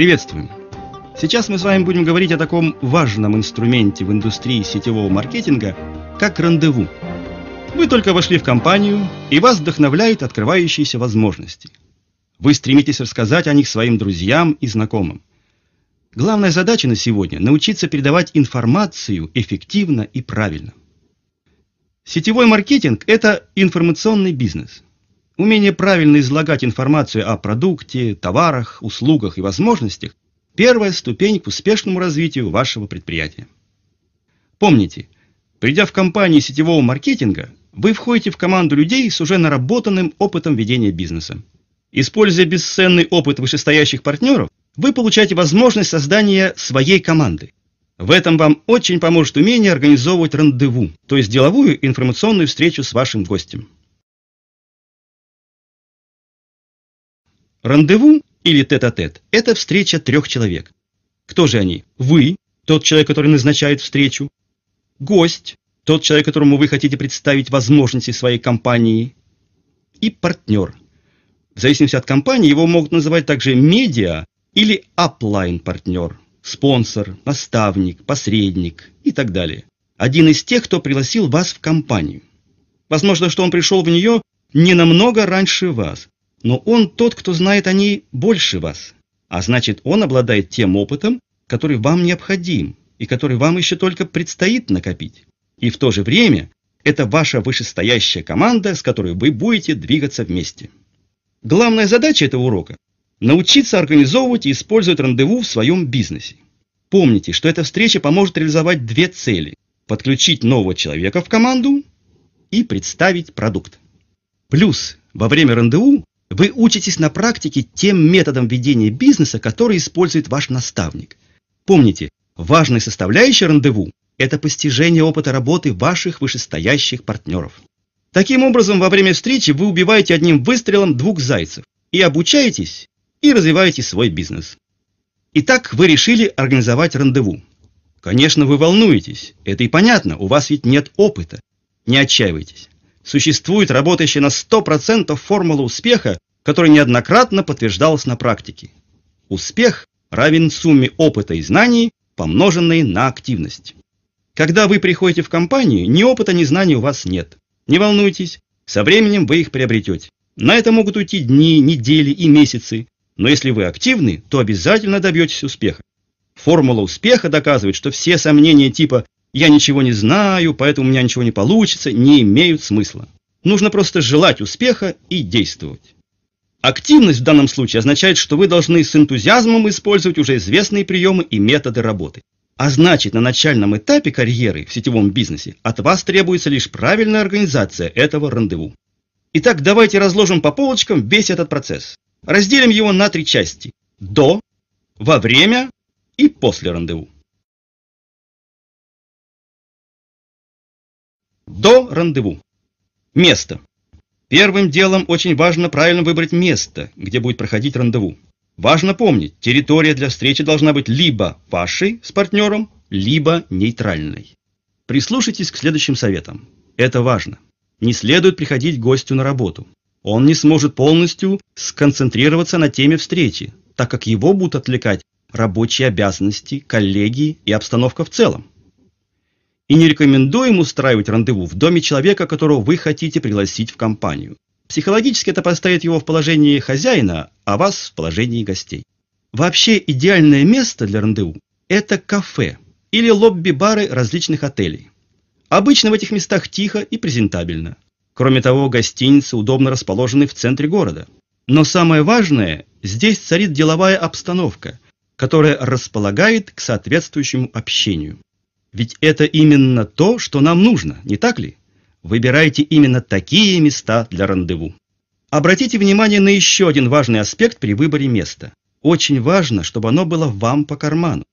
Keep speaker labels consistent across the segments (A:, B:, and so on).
A: Приветствуем! Сейчас мы с вами будем говорить о таком важном инструменте в индустрии сетевого маркетинга, как рандеву. Вы только вошли в компанию, и вас вдохновляют открывающиеся возможности. Вы стремитесь рассказать о них своим друзьям и знакомым. Главная задача на сегодня – научиться передавать информацию эффективно и правильно. Сетевой маркетинг – это информационный бизнес – Умение правильно излагать информацию о продукте, товарах, услугах и возможностях – первая ступень к успешному развитию вашего предприятия. Помните, придя в компанию сетевого маркетинга, вы входите в команду людей с уже наработанным опытом ведения бизнеса. Используя бесценный опыт вышестоящих партнеров, вы получаете возможность создания своей команды. В этом вам очень поможет умение организовывать рандеву, то есть деловую информационную встречу с вашим гостем. Рандеву или тет-а-тет -а -тет тет это встреча трех человек. Кто же они? Вы, тот человек, который назначает встречу. Гость, тот человек, которому вы хотите представить возможности своей компании. И партнер. В зависимости от компании его могут называть также медиа или аплайн-партнер, спонсор, наставник, посредник и так далее. Один из тех, кто пригласил вас в компанию. Возможно, что он пришел в нее не намного раньше вас, но он тот, кто знает о ней больше вас, а значит, он обладает тем опытом, который вам необходим и который вам еще только предстоит накопить. И в то же время это ваша вышестоящая команда, с которой вы будете двигаться вместе. Главная задача этого урока – научиться организовывать и использовать рандеву в своем бизнесе. Помните, что эта встреча поможет реализовать две цели – подключить нового человека в команду и представить продукт. Плюс, во время рандеву вы учитесь на практике тем методом ведения бизнеса, который использует ваш наставник. Помните, важная составляющая рандеву – это постижение опыта работы ваших вышестоящих партнеров. Таким образом, во время встречи вы убиваете одним выстрелом двух зайцев и обучаетесь, и развиваете свой бизнес. Итак, вы решили организовать рандеву. Конечно, вы волнуетесь, это и понятно, у вас ведь нет опыта. Не отчаивайтесь существует работающая на 100% формула успеха, которая неоднократно подтверждалась на практике. Успех равен сумме опыта и знаний, помноженной на активность. Когда вы приходите в компанию, ни опыта, ни знаний у вас нет. Не волнуйтесь, со временем вы их приобретете. На это могут уйти дни, недели и месяцы, но если вы активны, то обязательно добьетесь успеха. Формула успеха доказывает, что все сомнения типа «я ничего не знаю, поэтому у меня ничего не получится» не имеют смысла. Нужно просто желать успеха и действовать. Активность в данном случае означает, что вы должны с энтузиазмом использовать уже известные приемы и методы работы. А значит, на начальном этапе карьеры в сетевом бизнесе от вас требуется лишь правильная организация этого рандеву. Итак, давайте разложим по полочкам весь этот процесс. Разделим его на три части. До, во время и после рандеву. До рандеву. Место. Первым делом очень важно правильно выбрать место, где будет проходить рандеву. Важно помнить, территория для встречи должна быть либо вашей с партнером, либо нейтральной. Прислушайтесь к следующим советам. Это важно. Не следует приходить гостю на работу. Он не сможет полностью сконцентрироваться на теме встречи, так как его будут отвлекать рабочие обязанности, коллеги и обстановка в целом. И не рекомендуем устраивать рандеву в доме человека, которого вы хотите пригласить в компанию. Психологически это поставит его в положении хозяина, а вас в положении гостей. Вообще идеальное место для рандеву – это кафе или лобби-бары различных отелей. Обычно в этих местах тихо и презентабельно. Кроме того, гостиницы удобно расположены в центре города. Но самое важное – здесь царит деловая обстановка, которая располагает к соответствующему общению. Ведь это именно то, что нам нужно, не так ли? Выбирайте именно такие места для рандеву. Обратите внимание на еще один важный аспект при выборе места. Очень важно, чтобы оно было вам по карману.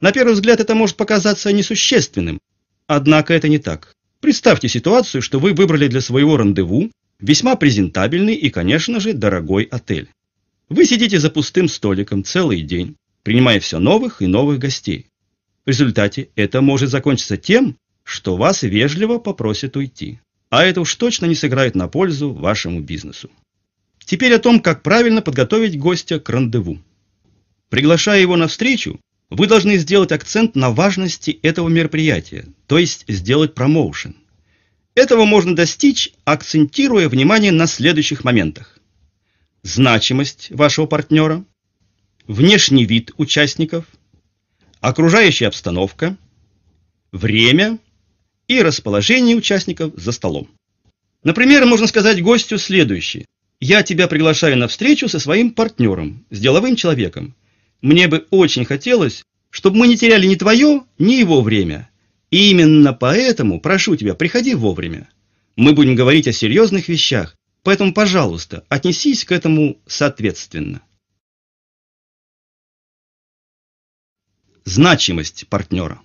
A: На первый взгляд это может показаться несущественным, однако это не так. Представьте ситуацию, что вы выбрали для своего рандеву весьма презентабельный и, конечно же, дорогой отель. Вы сидите за пустым столиком целый день, принимая все новых и новых гостей. В результате это может закончиться тем, что вас вежливо попросят уйти. А это уж точно не сыграет на пользу вашему бизнесу. Теперь о том, как правильно подготовить гостя к рандеву. Приглашая его на встречу, вы должны сделать акцент на важности этого мероприятия, то есть сделать промоушен. Этого можно достичь, акцентируя внимание на следующих моментах. Значимость вашего партнера, внешний вид участников – окружающая обстановка, время и расположение участников за столом. Например, можно сказать гостю следующее. «Я тебя приглашаю на встречу со своим партнером, с деловым человеком. Мне бы очень хотелось, чтобы мы не теряли ни твое, ни его время. И именно поэтому прошу тебя, приходи вовремя. Мы будем говорить о серьезных вещах, поэтому, пожалуйста, отнесись к этому соответственно». Значимость партнера.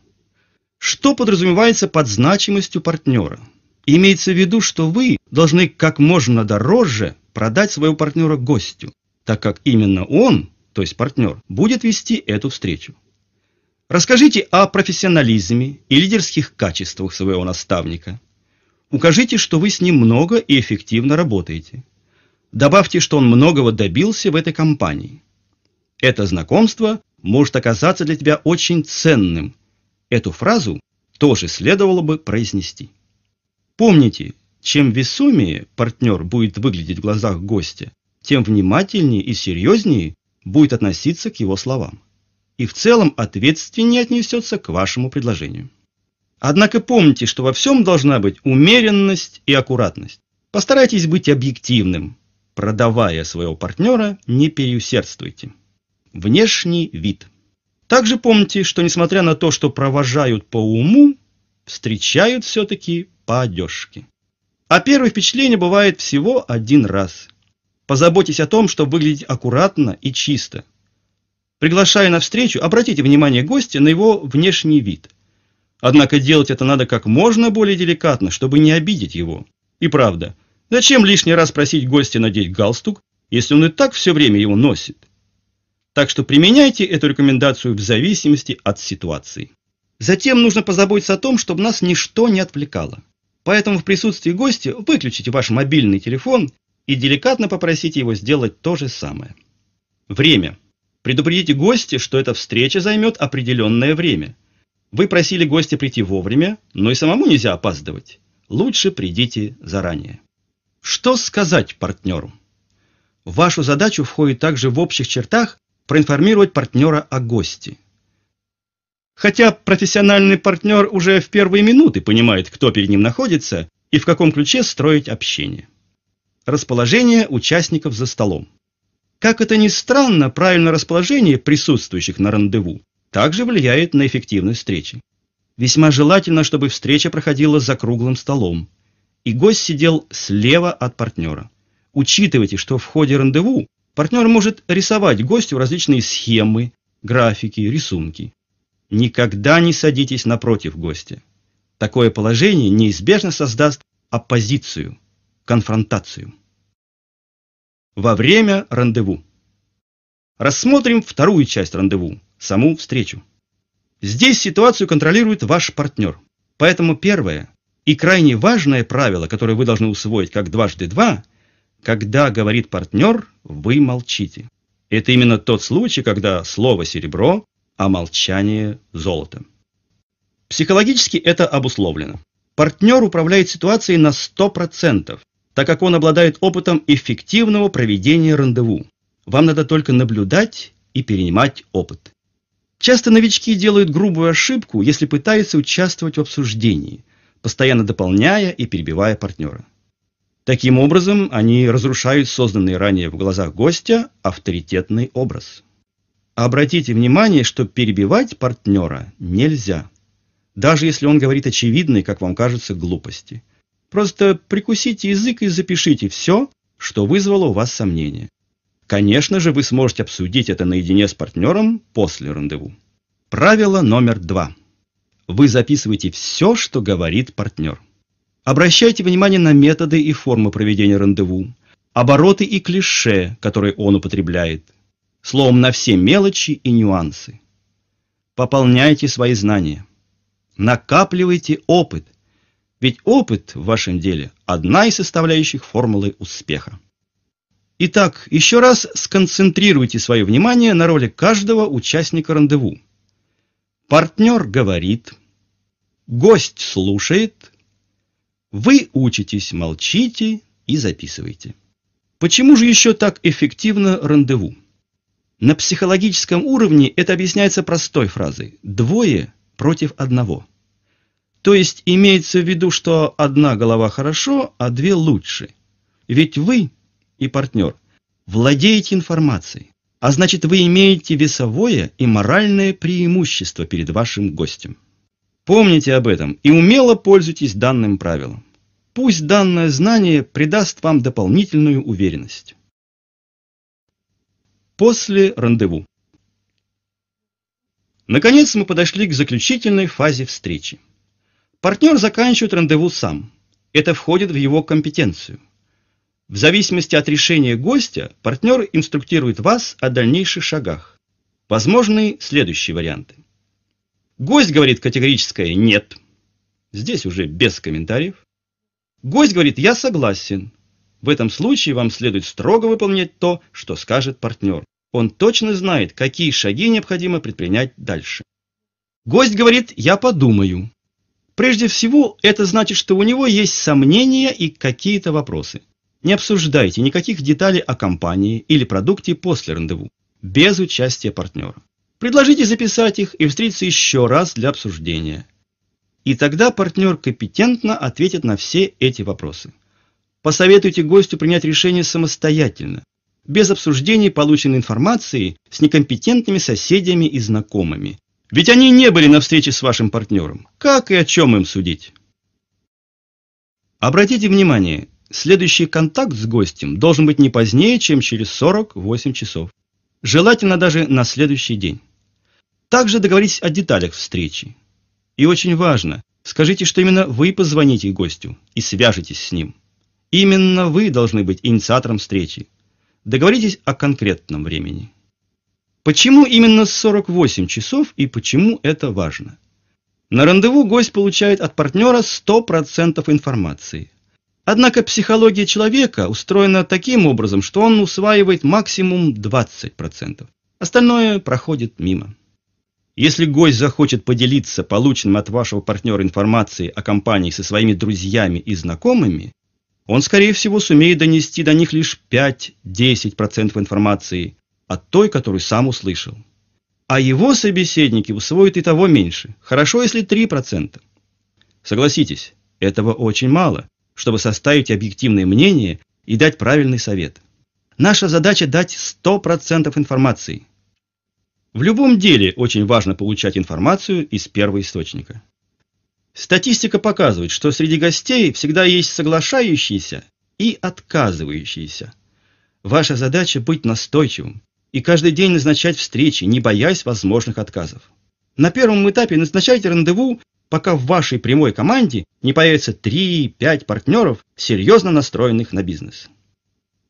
A: Что подразумевается под значимостью партнера? Имеется в виду, что вы должны как можно дороже продать своего партнера гостю, так как именно он, то есть партнер, будет вести эту встречу. Расскажите о профессионализме и лидерских качествах своего наставника. Укажите, что вы с ним много и эффективно работаете. Добавьте, что он многого добился в этой компании. Это знакомство может оказаться для тебя очень ценным. Эту фразу тоже следовало бы произнести. Помните, чем весомее партнер будет выглядеть в глазах гостя, тем внимательнее и серьезнее будет относиться к его словам. И в целом ответственнее отнесется к вашему предложению. Однако помните, что во всем должна быть умеренность и аккуратность. Постарайтесь быть объективным. Продавая своего партнера, не переусердствуйте. Внешний вид. Также помните, что несмотря на то, что провожают по уму, встречают все-таки по одежке. А первое впечатление бывает всего один раз. Позаботьтесь о том, чтобы выглядеть аккуратно и чисто. Приглашая на встречу, обратите внимание гостя на его внешний вид. Однако делать это надо как можно более деликатно, чтобы не обидеть его. И правда, зачем лишний раз просить гостя надеть галстук, если он и так все время его носит? Так что применяйте эту рекомендацию в зависимости от ситуации. Затем нужно позаботиться о том, чтобы нас ничто не отвлекало. Поэтому в присутствии гостя выключите ваш мобильный телефон и деликатно попросите его сделать то же самое. Время. Предупредите гостя, что эта встреча займет определенное время. Вы просили гостя прийти вовремя, но и самому нельзя опаздывать. Лучше придите заранее. Что сказать партнеру? В вашу задачу входит также в общих чертах проинформировать партнера о гости. Хотя профессиональный партнер уже в первые минуты понимает, кто перед ним находится и в каком ключе строить общение. Расположение участников за столом. Как это ни странно, правильное расположение присутствующих на рандеву также влияет на эффективность встречи. Весьма желательно, чтобы встреча проходила за круглым столом, и гость сидел слева от партнера. Учитывайте, что в ходе рандеву Партнер может рисовать гостю различные схемы, графики, рисунки. Никогда не садитесь напротив гостя. Такое положение неизбежно создаст оппозицию, конфронтацию. Во время рандеву. Рассмотрим вторую часть рандеву, саму встречу. Здесь ситуацию контролирует ваш партнер. Поэтому первое и крайне важное правило, которое вы должны усвоить как дважды два – когда говорит партнер, вы молчите. Это именно тот случай, когда слово «серебро», а молчание «золото». Психологически это обусловлено. Партнер управляет ситуацией на 100%, так как он обладает опытом эффективного проведения рандеву. Вам надо только наблюдать и перенимать опыт. Часто новички делают грубую ошибку, если пытаются участвовать в обсуждении, постоянно дополняя и перебивая партнера. Таким образом, они разрушают созданный ранее в глазах гостя авторитетный образ. Обратите внимание, что перебивать партнера нельзя, даже если он говорит очевидные, как вам кажется, глупости. Просто прикусите язык и запишите все, что вызвало у вас сомнения. Конечно же, вы сможете обсудить это наедине с партнером после рандеву. Правило номер два. Вы записываете все, что говорит партнер. Обращайте внимание на методы и формы проведения рандеву, обороты и клише, которые он употребляет, словом, на все мелочи и нюансы. Пополняйте свои знания, накапливайте опыт, ведь опыт в вашем деле – одна из составляющих формулы успеха. Итак, еще раз сконцентрируйте свое внимание на роли каждого участника рандеву. Партнер говорит, гость слушает, вы учитесь, молчите и записывайте. Почему же еще так эффективно рандеву? На психологическом уровне это объясняется простой фразой «двое против одного». То есть имеется в виду, что одна голова хорошо, а две лучше. Ведь вы и партнер владеете информацией, а значит вы имеете весовое и моральное преимущество перед вашим гостем. Помните об этом и умело пользуйтесь данным правилом. Пусть данное знание придаст вам дополнительную уверенность. После рандеву. Наконец мы подошли к заключительной фазе встречи. Партнер заканчивает рандеву сам. Это входит в его компетенцию. В зависимости от решения гостя, партнер инструктирует вас о дальнейших шагах. Возможны следующие варианты. Гость говорит категорическое «нет». Здесь уже без комментариев. Гость говорит «я согласен». В этом случае вам следует строго выполнять то, что скажет партнер. Он точно знает, какие шаги необходимо предпринять дальше. Гость говорит «я подумаю». Прежде всего, это значит, что у него есть сомнения и какие-то вопросы. Не обсуждайте никаких деталей о компании или продукте после рандеву, без участия партнера. Предложите записать их и встретиться еще раз для обсуждения. И тогда партнер компетентно ответит на все эти вопросы. Посоветуйте гостю принять решение самостоятельно, без обсуждений полученной информации с некомпетентными соседями и знакомыми. Ведь они не были на встрече с вашим партнером. Как и о чем им судить? Обратите внимание, следующий контакт с гостем должен быть не позднее, чем через 48 часов. Желательно даже на следующий день. Также договоритесь о деталях встречи. И очень важно, скажите, что именно вы позвоните гостю и свяжетесь с ним. Именно вы должны быть инициатором встречи. Договоритесь о конкретном времени. Почему именно 48 часов и почему это важно? На рандеву гость получает от партнера 100% информации. Однако психология человека устроена таким образом, что он усваивает максимум 20%. Остальное проходит мимо. Если гость захочет поделиться полученным от вашего партнера информацией о компании со своими друзьями и знакомыми, он, скорее всего, сумеет донести до них лишь 5-10% информации от той, которую сам услышал. А его собеседники усвоят и того меньше, хорошо, если 3%. Согласитесь, этого очень мало, чтобы составить объективное мнение и дать правильный совет. Наша задача дать 100% информации. В любом деле очень важно получать информацию из первого источника. Статистика показывает, что среди гостей всегда есть соглашающиеся и отказывающиеся. Ваша задача быть настойчивым и каждый день назначать встречи, не боясь возможных отказов. На первом этапе назначайте рандеву, пока в вашей прямой команде не появится 3-5 партнеров, серьезно настроенных на бизнес.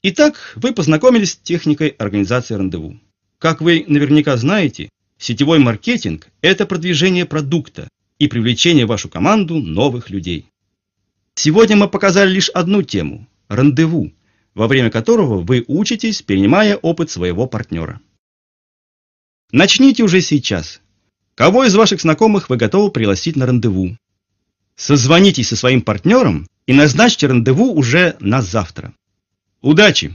A: Итак, вы познакомились с техникой организации рандеву. Как вы наверняка знаете, сетевой маркетинг – это продвижение продукта и привлечение в вашу команду новых людей. Сегодня мы показали лишь одну тему – рандеву, во время которого вы учитесь, перенимая опыт своего партнера. Начните уже сейчас. Кого из ваших знакомых вы готовы пригласить на рандеву? Созвонитесь со своим партнером и назначьте рандеву уже на завтра. Удачи!